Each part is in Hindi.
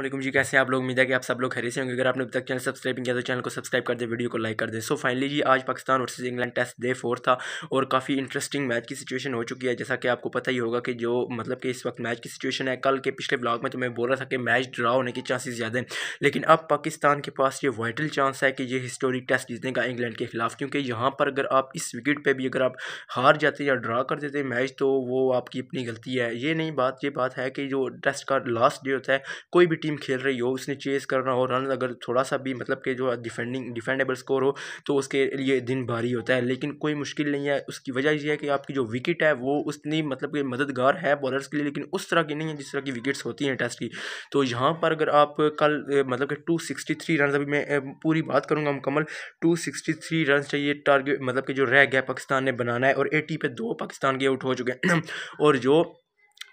वालेकुम जी कैसे आप लोग उम्मीद है कि आप सब लोग खरीद से होंगे अगर आपने अभी तक चैनल सब्सक्राइब किया तो चैनल को सब्सक्राइब कर दे वीडियो को लाइक कर दे सो फाइनली जी आज Pakistan versus England test day four था और काफ़ी इंटरेस्टिंग मैच की सिचुएशन हो चुकी है जैसा कि आपको पता ही होगा कि जो मतलब कि इस वक्त मैच की सिचुएशन है कल के पिछले ब्लॉग में तो मैं बोल रहा था कि मैच ड्रा होने के चांसेज ज़्यादा हैं लेकिन अब पाकिस्तान के पास ये वाइटल चांस है कि ये हिस्टोरिक टेस्ट जीतने का इंग्लैंड के खिलाफ क्योंकि यहाँ पर अगर आप इस विकेट पर भी अगर आप हार जाते या ड्रा कर देते मैच तो वो आपकी अपनी गलती है ये नहीं बात ये बात है कि जो टेस्ट का लास्ट डे होता है कोई भी टीम खेल रही हो उसने चेस करना हो रन अगर थोड़ा सा भी मतलब कि जो डिफेंडिंग डिफेंडेबल स्कोर हो तो उसके लिए दिन भारी होता है लेकिन कोई मुश्किल नहीं है उसकी वजह यह है कि आपकी जो विकेट है वो उतनी मतलब कि मददगार है बॉलर्स के लिए लेकिन उस तरह की नहीं है जिस तरह की विकेट्स होती हैं टेस्ट की तो यहाँ पर अगर आप कल मतलब कि टू सिक्सटी थ्री रन अभी मैं पूरी बात करूँगा मुकम्मल टू सिक्सटी थ्री रन चाहिए टारगेट मतलब कि जो रह गया पाकिस्तान ने बनाना है और एटी पे दो पाकिस्तान के आउट हो चुके हैं और जो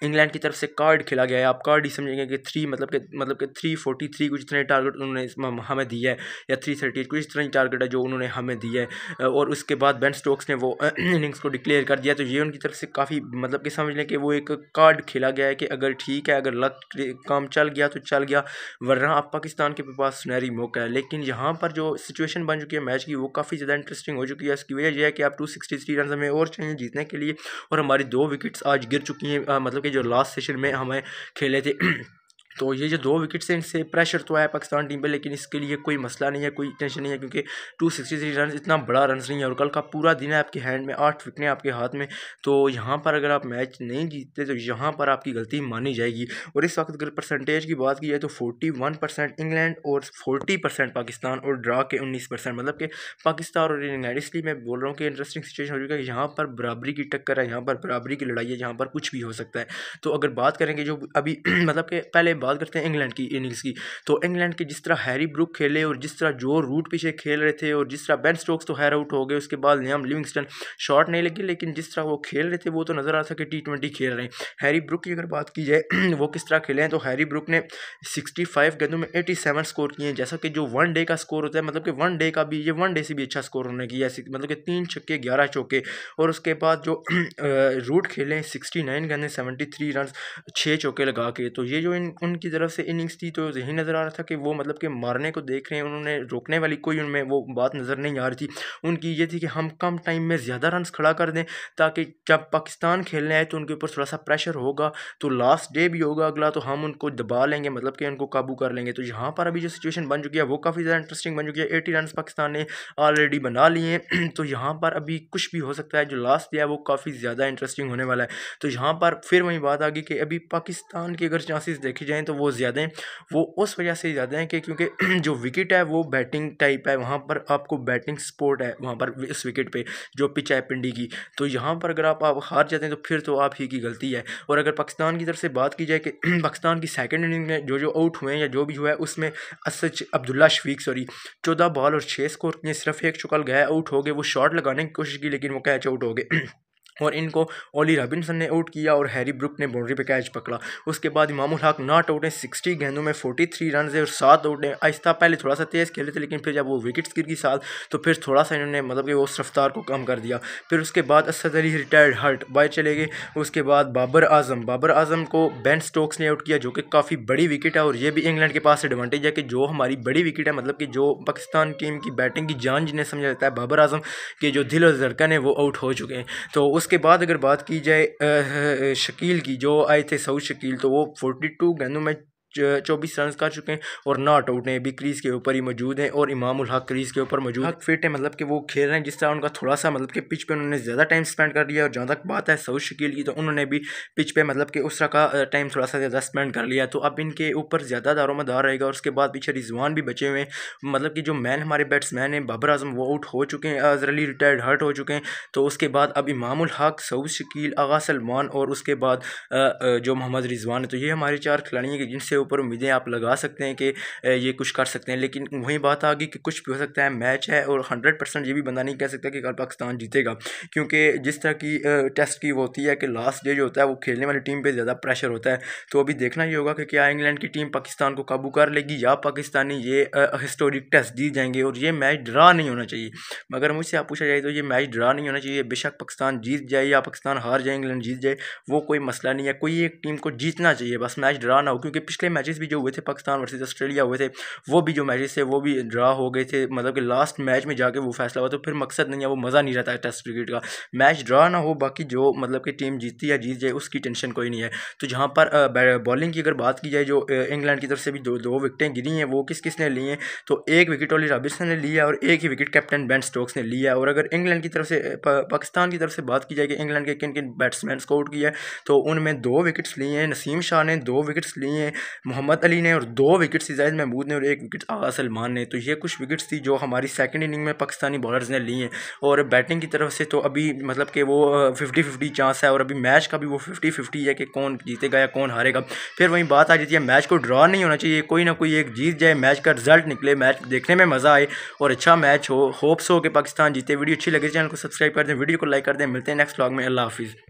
इंग्लैंड की तरफ से कार्ड खेला गया है आप कार्ड ही समझेंगे कि थ्री मतलब के मतलब के थ्री फोर्टी थ्री कुछ इतने टारगेट उन्होंने हमें दिया है या थ्री थर्टी कुछ इतना ही टारगेट है जो उन्होंने हमें दिया है और उसके बाद बेन स्टोक्स ने वो इनिंग्स को डिक्लेयर कर दिया तो ये उनकी तरफ से काफ़ी मतलब कि समझ लें कि वो एक कार्ड खेला गया है कि अगर ठीक है अगर लक काम चल गया तो चल गया वरना आप पाकिस्तान के पास सुनहरी मौका है लेकिन यहाँ पर जो सिचुएशन बन चुकी है मैच की वो काफ़ी ज़्यादा इंटरेस्टिंग हो चुकी है इसकी वजह यह है कि आप टू सिक्सटी थ्री रन हमें और चाहिए जीतने के लिए और हमारी दो विकेट्स आज गिर चुकी हैं मतलब के जो लास्ट सेशन में हमें खेले थे तो ये जो दो विकेट से इनसे प्रेशर तो आया पाकिस्तान टीम पे लेकिन इसके लिए कोई मसला नहीं है कोई टेंशन नहीं है क्योंकि टू सिक्सटी थ्री रन इतना बड़ा रन नहीं है और कल का पूरा दिन है आपके हैंड में आठ विकटें आपके हाथ में तो यहाँ पर अगर आप मैच नहीं जीतते तो यहाँ पर आपकी गलती मानी जाएगी और इस वक्त अगर परसेंटेज की बात की जाए तो फोर्टी वन परसेंट इंग्लैंड और फोर्टी परसेंट पाकिस्तान और ड्रा के उन्नीस परसेंट मतलब कि पाकिस्तान और इंग्लैंड इसलिए मैं बोल रहा हूँ कि इंटरेस्टिंग सिचुएशन हो चुकी है यहाँ पर बराबरी की टक्कर है यहाँ पर बराबरी की लड़ाई है यहाँ पर कुछ भी हो सकता है तो अगर बात करेंगे जो अभी मतलब कि पहले बात करते हैं इंग्लैंड की इनिंग्स की तो इंग्लैंड के जिस तरह हैरी ब्रुक खेले और जिस तरह जो रूट पीछे खेल रहे थे और जिस तरह बेन स्टोक्स तो हैर आउट हो गए उसके बाद लियाम लिविंगस्टन शॉट नहीं लगे लेकिन जिस तरह वो खेल रहे थे वो तो नज़र आ था कि टी ट्वेंटी खेल रहे हैं हैरी ब्रुक की अगर बात की जाए वो किस तरह खेले हैं तो हैरी ब्रुक ने सिक्सटी फाइव गेंदों में एटी सेवन स्कोर किए हैं जैसा कि जो वन डे का स्कोर होता है मतलब कि वन डे का भी ये वन डे से भी अच्छा स्कोर उन्होंने किया मतलब कि तीन छक्के ग्यारह चौके और उसके बाद जो रूट खेले सिक्सटी नाइन गेंदें सेवेंटी थ्री रन छः चौके लगा के तो ये जो इन उन की तरफ से इनिंग्स थी तो यही नज़र आ रहा था कि वो मतलब कि मारने को देख रहे हैं उन्होंने रोकने वाली कोई उनमें वो बात नज़र नहीं आ रही थी उनकी ये थी कि हम कम टाइम में ज़्यादा रन खड़ा कर दें ताकि जब पाकिस्तान खेलने आए तो उनके ऊपर थोड़ा सा प्रेशर होगा तो लास्ट डे भी होगा अगला तो हम उनको दबा लेंगे मतलब कि उनको काबू कर लेंगे तो यहाँ पर अभी जो सिचुएशन बन चुकी है वो काफ़ी ज़्यादा इंटरेस्टिंग बन चुकी है एटी रन पाकिस्तान ने ऑलरेडी बना लिए हैं तो यहाँ पर अभी कुछ भी हो सकता है जो लास्ट डे है वो काफ़ी ज़्यादा इंटरेस्टिंग होने वाला है तो यहाँ पर फिर वही बात आ गई कि अभी पाकिस्तान के अगर चांसेस देखे जाएँ तो वो ज़्यादा हैं वो उस वजह से ज़्यादा हैं कि क्योंकि जो विकेट है वो बैटिंग टाइप है वहाँ पर आपको बैटिंग स्पोर्ट है वहाँ पर इस विकेट पर जो पिच है पिंडी की तो यहाँ पर अगर आप, आप हार जाते हैं तो फिर तो आप ही की गलती है और अगर पाकिस्तान की तरफ से बात की जाए कि पाकिस्तान की सेकेंड इनिंग में जो जो आउट हुए हैं या जो भी हुआ है उसमें असद अब्दुल्ला शफीक सॉरी चौदह बॉल और छः स्कोर ने सिर्फ एक चुकल गया आउट हो गए वो शॉट लगाने की कोशिश की लेकिन वो कैच आउट हो गए और इनको ओली रॉबिनसन ने आउट किया और हैरी ब्रुक ने बाउंड्री पे कैच पकड़ा उसके बाद इमामुल हक नॉट आउट है सिक्सटी गेंदों में फोर्टी थ्री रन है और सात आउट है आहिस्ता पहले थोड़ा सा तेज़ खेले थे लेकिन फिर जब वो विकेट्स गिर गई साल तो फिर थोड़ा सा इन्होंने मतलब कि उस रफ्तार को कम कर दिया फिर उसके बाद Asad Ali retired hurt by चले गए उसके बाद बाबर आजम बाबर आजम को बैन स्टोक्स ने आउट किया जो कि काफ़ी बड़ी विकेट है और ये भी इंग्लैंड के पास एडवांटेज है कि जो हमारी बड़ी विकेट है मतलब कि जो पाकिस्तान टीम की बैटिंग की जान जिन्हें समझा जाता है बाबर आजम के जो दिल और धड़कन है वो आउट हो चुके हैं तो उस उसके बाद अगर बात की जाए शकील की जो आए थे सऊद शकील तो वो फोर्टी टू गेंदों में चौबीस रन कर चुके हैं और नॉट आउट हैं भी क्रीज के ऊपर ही मौजूद हैं और इमाम हक क्रीज के ऊपर मौजूद हक हाँ। फिट है मतलब कि वो खेल रहे हैं जिस तरह उनका थोड़ा सा मतलब कि पिच पर उन्होंने ज़्यादा टाइम स्पेंड कर लिया और जहाँ तक बात है सऊद शकील की तो उन्होंने भी पिच पर मतलब कि उस तरह का टाइम थोड़ा सा ज़्यादा स्पेंड कर लिया तो अब इनके ऊपर ज़्यादा दारोमदार रहेगा और उसके बाद पीछे रिजवान भी बचे हुए हैं मतलब कि जो मैन हमारे बैट्समैन हैं बाबर आजम वो आउट हो चुके हैं अजर अली रिटायर्ड हर्ट हो चुके हैं तो उसके बाद अब इमाम हक सऊद शकील आगा सलमान और उसके बाद जो मोहम्मद रिजवान है तो ये हमारे चार खिलाड़ी हैं जिनसे ऊपर उम्मीदें आप लगा सकते हैं कि ये कुछ कर सकते हैं लेकिन वही बात आ गई कि कुछ भी हो सकता है मैच है और हंड्रेड परसेंट ये भी बंदा नहीं कह सकता कि कल पाकिस्तान जीतेगा क्योंकि जिस तरह की टेस्ट की वो होती है कि लास्ट डे जो होता है वो खेलने वाली टीम पर ज़्यादा प्रेशर होता है तो अभी देखना ही होगा कि क्या इंग्लैंड की टीम पाकिस्तान को काबू कर लेगी या पाकिस्तानी ये हिस्टोरिक टेस्ट जीत जाएंगे और ये मैच ड्रा नहीं होना चाहिए मगर मुझसे आप पूछा जाए तो ये मैच ड्रा नहीं होना चाहिए बेशक पाकिस्तान जीत जाए या पाकिस्तान हार जाए इंग्लैंड जीत जाए वो कोई मसला नहीं है कोई एक टीम को जीतना चाहिए बस मैच ड्रा ना हो क्योंकि पिछले मैचेस भी जो हुए थे पाकिस्तान वर्सेज ऑस्ट्रेलिया हुए थे वो भी जो मैचेस थे वो भी ड्रा हो गए थे मतलब कि लास्ट मैच में जाके वो फैसला हुआ तो फिर मकसद नहीं है वो मज़ा नहीं रहता है टेस्ट क्रिकेट का मैच ड्रा ना हो बाकी जो मतलब कि टीम जीतती या जीत जाए उसकी टेंशन कोई नहीं है तो जहाँ पर बॉलिंग की अगर बात की जाए जो इंग्लैंड की तरफ से भी दो दो विकटें गिरी हैं वो किस किस ने ली हैं तो एक विकेट ओली रॉबिसन ने लिया और एक ही विकेट कैप्टन बेन स्टोक्स ने लिया और अगर इंग्लैंड की तरफ से पाकिस्तान की तरफ से बात की जाए कि इंग्लैंड के किन किन बैट्समैन को आउट किया है तो उनमें दो विकेट्स लिए हैं नसीम शाह ने दो विकेट्स लिए हैं मोहम्मद अली ने और दो विकेट्स इजाज महमूद ने और एक विकेट आगा सलमान ने तो ये कुछ विकेट्स थी जो हमारी सेकेंड इनिंग में पाकिस्तानी बॉलर्स ने ली हैं और बैटिंग की तरफ से तो अभी मतलब कि वो फिफ्टी फिफ्टी चांस है और अभी मैच का भी वो फिफ्टी फिफ्टी है कि कौन जीतेगा या कौन हारेगा फिर वहीं बात आ जाती है मैच को ड्रॉ नहीं होना चाहिए कोई ना कोई एक जीत जाए मैच का रिजल्ट निकले मैच देखने में मज़ा आए और अच्छा मैच हो होप्स हो कि पाकिस्तान जीते वीडियो अच्छी लगे तो चैनल को सब्सक्राइब कर दें वीडियो को लाइक कर दें मिलते हैं नेक्स्ट ब्लॉग में अल्लाह हाफिज़